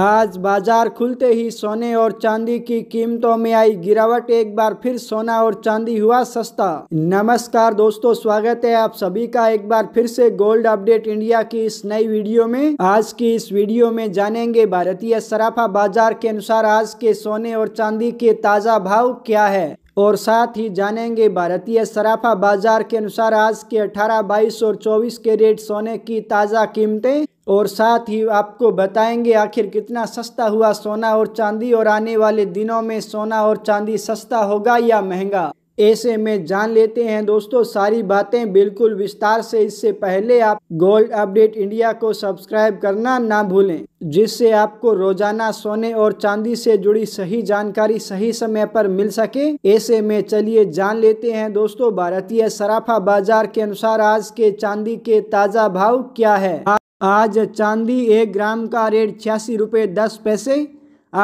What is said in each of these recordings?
आज बाजार खुलते ही सोने और चांदी की कीमतों में आई गिरावट एक बार फिर सोना और चांदी हुआ सस्ता नमस्कार दोस्तों स्वागत है आप सभी का एक बार फिर से गोल्ड अपडेट इंडिया की इस नई वीडियो में आज की इस वीडियो में जानेंगे भारतीय सराफा बाजार के अनुसार आज के सोने और चांदी के ताजा भाव क्या है और साथ ही जानेंगे भारतीय सराफा बाजार के अनुसार आज के 18, 22 और 24 के रेट सोने की ताज़ा कीमतें और साथ ही आपको बताएंगे आखिर कितना सस्ता हुआ सोना और चांदी और आने वाले दिनों में सोना और चांदी सस्ता होगा या महंगा ऐसे में जान लेते हैं दोस्तों सारी बातें बिल्कुल विस्तार से इससे पहले आप गोल्ड अपडेट इंडिया को सब्सक्राइब करना ना भूलें जिससे आपको रोजाना सोने और चांदी से जुड़ी सही जानकारी सही समय पर मिल सके ऐसे में चलिए जान लेते हैं दोस्तों भारतीय सराफा बाजार के अनुसार आज के चांदी के ताज़ा भाव क्या है आज चांदी एक ग्राम का रेट छियासी रुपये दस पैसे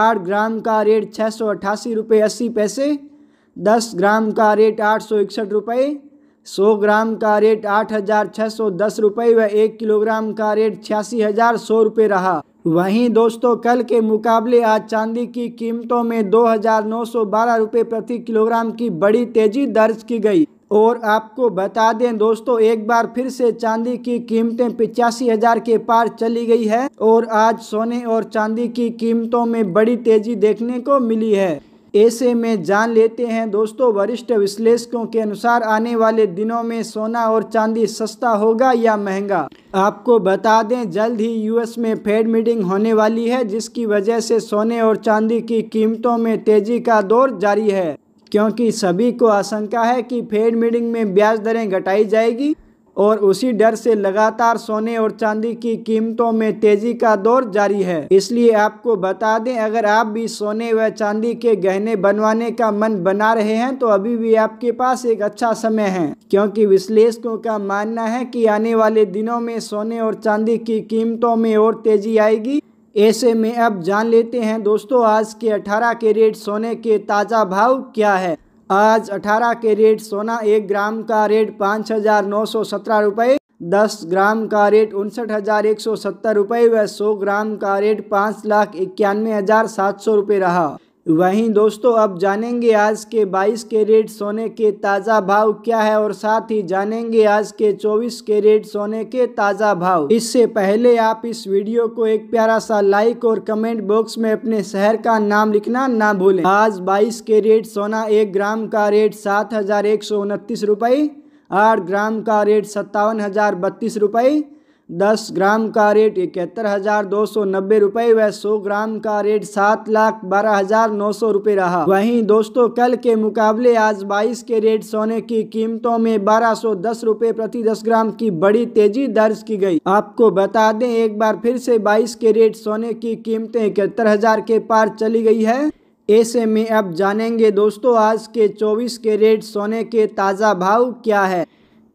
आठ ग्राम का रेट छः सौ अट्ठासी रुपये अस्सी पैसे दस ग्राम का रेट आठ सौ इकसठ रुपये सौ ग्राम का रेट आठ हज़ार छः सौ दस रुपये व एक किलोग्राम का रेट छियासी हज़ार सौ रुपये रहा वहीं दोस्तों कल के मुकाबले आज चांदी की कीमतों में दो हज़ार नौ सौ बारह रुपये प्रति किलोग्राम की बड़ी तेज़ी दर्ज की गई और आपको बता दें दोस्तों एक बार फिर से चांदी की कीमतें पिचासी हजार के पार चली गई है और आज सोने और चांदी की कीमतों में बड़ी तेजी देखने को मिली है ऐसे में जान लेते हैं दोस्तों वरिष्ठ विश्लेषकों के अनुसार आने वाले दिनों में सोना और चांदी सस्ता होगा या महंगा आपको बता दें जल्द ही यूएस में फेड मीटिंग होने वाली है जिसकी वजह से सोने और चांदी की कीमतों में तेजी का दौर जारी है क्योंकि सभी को आशंका है कि फेड मीटिंग में ब्याज दरें घटाई जाएगी और उसी डर से लगातार सोने और चांदी की कीमतों में तेजी का दौर जारी है इसलिए आपको बता दें अगर आप भी सोने व चांदी के गहने बनवाने का मन बना रहे हैं तो अभी भी आपके पास एक अच्छा समय है क्योंकि विश्लेषकों का मानना है कि आने वाले दिनों में सोने और चांदी की कीमतों में और तेजी आएगी ऐसे में अब जान लेते हैं दोस्तों आज के 18 रेट सोने के ताज़ा भाव क्या है आज 18 रेट सोना एक ग्राम का रेट पाँच हज़ार नौ सौ सत्रह रुपये दस ग्राम का रेट उनसठ हज़ार एक सौ सत्तर रुपये व सौ ग्राम का रेट पाँच लाख इक्यानवे हज़ार सात सौ रुपये रहा वहीं दोस्तों अब जानेंगे आज के 22 कैरेट सोने के ताज़ा भाव क्या है और साथ ही जानेंगे आज के 24 कैरेट सोने के ताज़ा भाव इससे पहले आप इस वीडियो को एक प्यारा सा लाइक और कमेंट बॉक्स में अपने शहर का नाम लिखना ना भूलें आज 22 कैरेट सोना एक ग्राम का रेट सात हजार एक सौ आठ ग्राम का रेट सत्तावन हजार बत्तीस रुपये दस ग्राम का रेट इकहत्तर हज़ार दो सौ नब्बे रुपये व सौ ग्राम का रेट सात लाख बारह हज़ार नौ सौ रुपये रहा वहीं दोस्तों कल के मुकाबले आज बाईस के रेट सोने की कीमतों में बारह सौ दस रुपये प्रति दस ग्राम की बड़ी तेजी दर्ज की गई आपको बता दें एक बार फिर से बाईस के रेट सोने की कीमतें इकहत्तर हज़ार के पार चली गई है ऐसे में अब जानेंगे दोस्तों आज के चौबीस के रेट सोने के ताज़ा भाव क्या है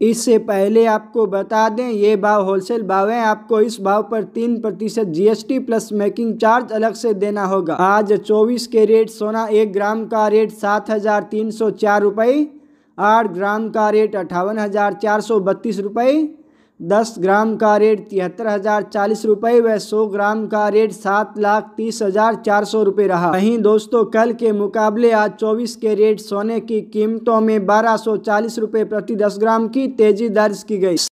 इससे पहले आपको बता दें ये भाव होलसेल भाव है आपको इस भाव पर तीन प्रतिशत जी प्लस मेकिंग चार्ज अलग से देना होगा आज 24 के रेट सोना एक ग्राम का रेट सात हजार तीन सौ चार रुपये आठ ग्राम का रेट अठावन हजार चार सौ बत्तीस रुपये दस ग्राम का रेट तिहत्तर हज़ार चालीस रुपये व सौ ग्राम का रेट सात लाख तीस हज़ार चार सौ रुपये रहा वहीं दोस्तों कल के मुकाबले आज चौबीस के रेट सोने की कीमतों में बारह सौ चालीस रुपये प्रति दस ग्राम की तेजी दर्ज की गई